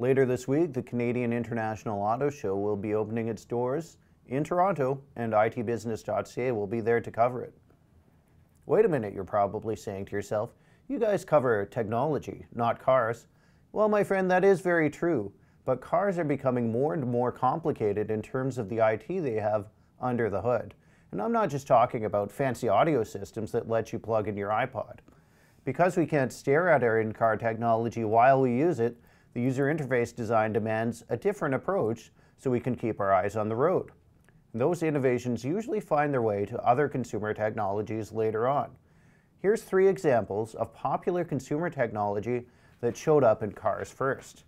Later this week, the Canadian International Auto Show will be opening its doors in Toronto, and itbusiness.ca will be there to cover it. Wait a minute, you're probably saying to yourself, you guys cover technology, not cars. Well, my friend, that is very true, but cars are becoming more and more complicated in terms of the IT they have under the hood. And I'm not just talking about fancy audio systems that let you plug in your iPod. Because we can't stare at our in car technology while we use it, the user interface design demands a different approach so we can keep our eyes on the road. And those innovations usually find their way to other consumer technologies later on. Here's three examples of popular consumer technology that showed up in cars first.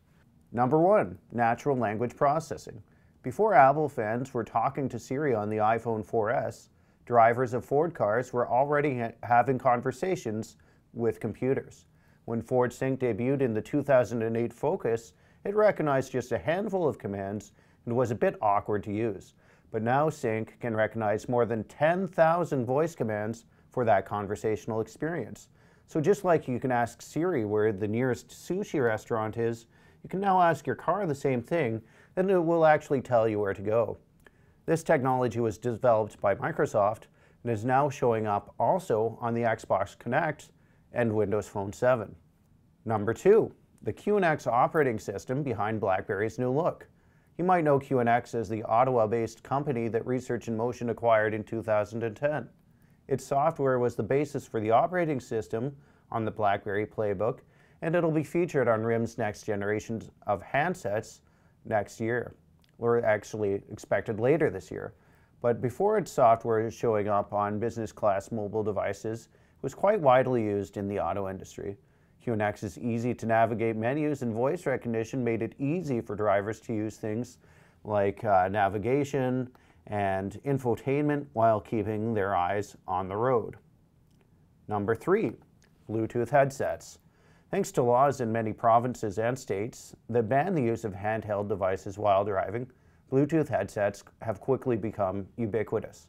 Number one, natural language processing. Before Apple fans were talking to Siri on the iPhone 4S, drivers of Ford cars were already ha having conversations with computers. When Ford Sync debuted in the 2008 Focus, it recognized just a handful of commands and was a bit awkward to use. But now Sync can recognize more than 10,000 voice commands for that conversational experience. So just like you can ask Siri where the nearest sushi restaurant is, you can now ask your car the same thing, and it will actually tell you where to go. This technology was developed by Microsoft and is now showing up also on the Xbox Connect and Windows Phone 7. Number two, the QNX operating system behind BlackBerry's new look. You might know QNX as the Ottawa based company that Research in Motion acquired in 2010. Its software was the basis for the operating system on the BlackBerry Playbook, and it'll be featured on RIM's next generation of handsets next year, or actually expected later this year. But before its software is showing up on business class mobile devices, was quite widely used in the auto industry. QNX's easy to navigate menus and voice recognition made it easy for drivers to use things like uh, navigation and infotainment while keeping their eyes on the road. Number three, Bluetooth headsets. Thanks to laws in many provinces and states that ban the use of handheld devices while driving, Bluetooth headsets have quickly become ubiquitous.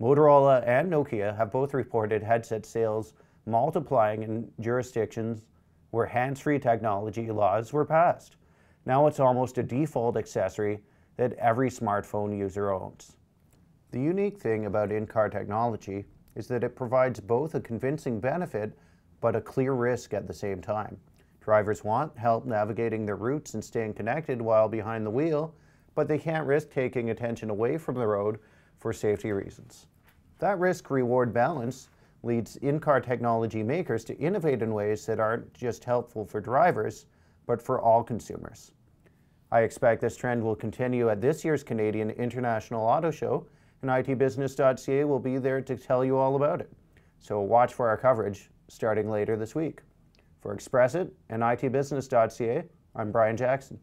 Motorola and Nokia have both reported headset sales multiplying in jurisdictions where hands-free technology laws were passed. Now it's almost a default accessory that every smartphone user owns. The unique thing about in-car technology is that it provides both a convincing benefit but a clear risk at the same time. Drivers want help navigating their routes and staying connected while behind the wheel, but they can't risk taking attention away from the road for safety reasons. That risk reward balance leads in car technology makers to innovate in ways that aren't just helpful for drivers, but for all consumers. I expect this trend will continue at this year's Canadian International Auto Show, and itbusiness.ca will be there to tell you all about it. So watch for our coverage starting later this week. For Express It and itbusiness.ca, I'm Brian Jackson.